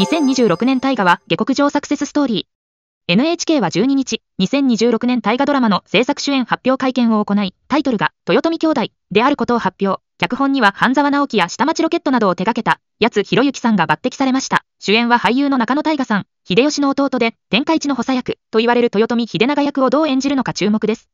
2026年大河は下克上サクセスストーリー。NHK は12日、2026年大河ドラマの制作主演発表会見を行い、タイトルが豊臣兄弟であることを発表。脚本には半沢直樹や下町ロケットなどを手掛けた、やつひろゆきさんが抜擢されました。主演は俳優の中野大河さん、秀吉の弟で、天下一の補佐役と言われる豊臣秀長役をどう演じるのか注目です。